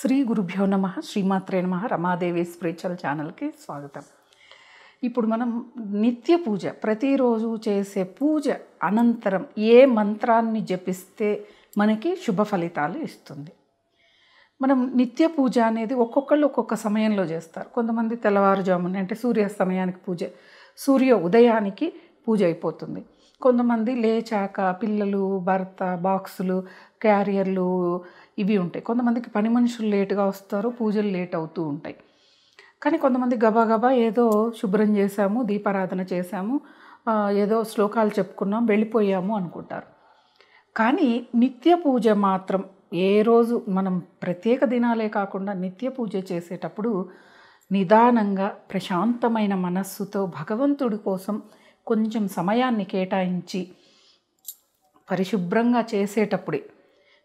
శ్రీ గురుభ్యో నమ శ్రీమాత్రే నమ రమాదేవి స్పిరిచువల్ ఛానల్కి స్వాగతం ఇప్పుడు మనం నిత్య పూజ ప్రతిరోజు చేసే పూజ అనంతరం ఏ మంత్రాన్ని జపిస్తే మనకి శుభ ఫలితాలు ఇస్తుంది మనం నిత్య పూజ అనేది ఒక్కొక్కళ్ళు ఒక్కొక్క సమయంలో చేస్తారు కొంతమంది తెల్లవారుజామున అంటే సూర్యాస్తమయానికి పూజ సూర్య ఉదయానికి పూజ అయిపోతుంది కొంతమంది లేచాక పిల్లలు భర్త బాక్సులు క్యారియర్లు ఇవి ఉంటాయి కొంతమందికి పని మనుషులు లేటుగా వస్తారు పూజలు లేట్ అవుతూ ఉంటాయి కానీ కొంతమంది గబాగబా ఏదో శుభ్రం చేశాము దీపారాధన చేశాము ఏదో శ్లోకాలు చెప్పుకున్నాం వెళ్ళిపోయాము అనుకుంటారు కానీ నిత్య పూజ మాత్రం ఏ రోజు మనం ప్రత్యేక దినాలే కాకుండా నిత్య పూజ చేసేటప్పుడు నిదానంగా ప్రశాంతమైన మనస్సుతో భగవంతుడి కోసం కొంచెం సమయాన్ని కేటాయించి పరిశుభ్రంగా చేసేటప్పుడే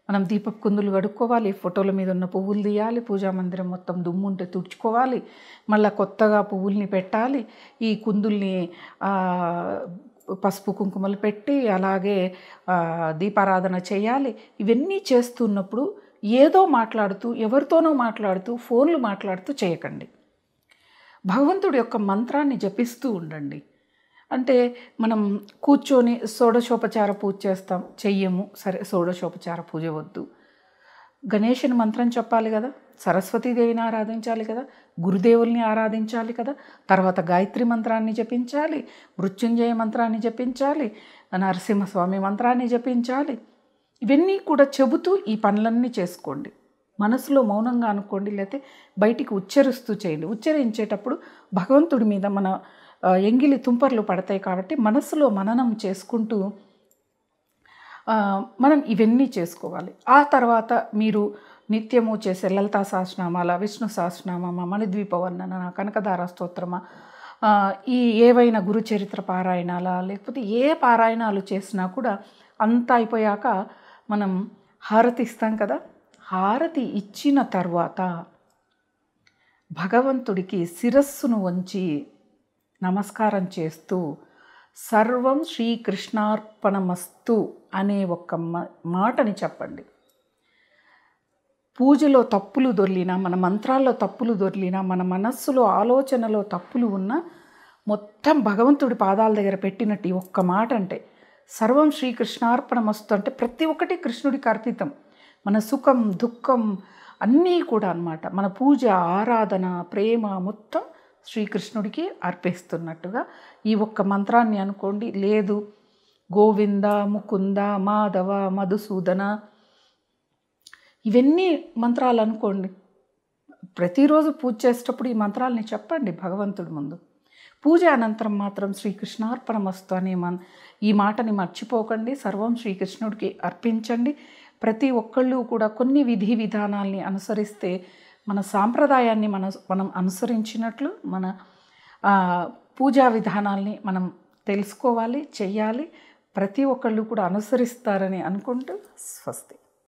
మనం దీపపు కుందులు కడుక్కోవాలి ఫోటోల మీద ఉన్న పువ్వులు తీయాలి పూజా మందిరం మొత్తం దుమ్ము ఉంటే తుడుచుకోవాలి మళ్ళీ కొత్తగా పువ్వుల్ని పెట్టాలి ఈ కుందుల్ని పసుపు కుంకుమలు పెట్టి అలాగే దీపారాధన చేయాలి ఇవన్నీ చేస్తున్నప్పుడు ఏదో మాట్లాడుతూ ఎవరితోనో మాట్లాడుతూ ఫోన్లు మాట్లాడుతూ చేయకండి భగవంతుడి యొక్క మంత్రాన్ని జపిస్తూ ఉండండి అంటే మనం కూర్చొని షోడశోపచార పూజ చేస్తాం చెయ్యము సరే షోడశోపచార పూజ వద్దు గణేషుని మంత్రం చెప్పాలి కదా సరస్వతీదేవిని ఆరాధించాలి కదా గురుదేవుల్ని ఆరాధించాలి కదా తర్వాత గాయత్రి మంత్రాన్ని జపించాలి మృత్యుంజయ మంత్రాన్ని జపించాలి నరసింహస్వామి మంత్రాన్ని జపించాలి ఇవన్నీ కూడా చెబుతూ ఈ పనులన్నీ చేసుకోండి మనసులో మౌనంగా అనుకోండి లేకపోతే బయటికి ఉచ్చరిస్తూ చేయండి ఉచ్చరించేటప్పుడు భగవంతుడి మీద మన ఎంగిలి తుంపర్లు పడతాయి కాబట్టి మనసులో మననం చేసుకుంటూ మనం ఇవన్నీ చేసుకోవాలి ఆ తర్వాత మీరు నిత్యము చేసే లలితా సహస్రనామాల విష్ణు సహస్రనామా మణిద్వీపవర్ణన కనకదార స్తోత్రమా ఈ ఏవైనా గురుచరిత్ర పారాయణాల లేకపోతే ఏ పారాయణాలు చేసినా కూడా అంత అయిపోయాక మనం హారతి ఇస్తాం కదా హారతి ఇచ్చిన తర్వాత భగవంతుడికి శిరస్సును వంచి నమస్కారం చేస్తూ సర్వం శ్రీకృష్ణార్పణమస్తు అనే ఒక మాటని చెప్పండి పూజలో తప్పులు దొర్లినా మన మంత్రాల్లో తప్పులు దొర్లినా మన మనస్సులో ఆలోచనలో తప్పులు ఉన్నా మొత్తం భగవంతుడి పాదాల దగ్గర పెట్టినట్టు ఒక్క మాట అంటే సర్వం శ్రీకృష్ణార్పణమస్తు అంటే ప్రతి ఒక్కటి కృష్ణుడికి అర్పితం మన సుఖం దుఃఖం అన్నీ కూడా అనమాట మన పూజ ఆరాధన ప్రేమ మొత్తం శ్రీకృష్ణుడికి అర్పిస్తున్నట్టుగా ఈ ఒక్క మంత్రాన్ని అనుకోండి లేదు గోవింద ముకుంద మాధవ మధుసూదన ఇవన్నీ మంత్రాలు అనుకోండి ప్రతిరోజు పూజ చేసేటప్పుడు ఈ మంత్రాలని చెప్పండి భగవంతుడి ముందు పూజ అనంతరం మాత్రం శ్రీకృష్ణార్పణమస్తు అనే మన్ ఈ మాటని మర్చిపోకండి సర్వం శ్రీకృష్ణుడికి అర్పించండి ప్రతి ఒక్కళ్ళు కూడా కొన్ని విధి విధానాల్ని అనుసరిస్తే మన సాంప్రదాయాన్ని మన మనం అనుసరించినట్లు మన పూజా విధానాల్ని మనం తెలుసుకోవాలి చెయ్యాలి ప్రతి ఒక్కళ్ళు కూడా అనుసరిస్తారని అనుకుంటూ స్వస్తి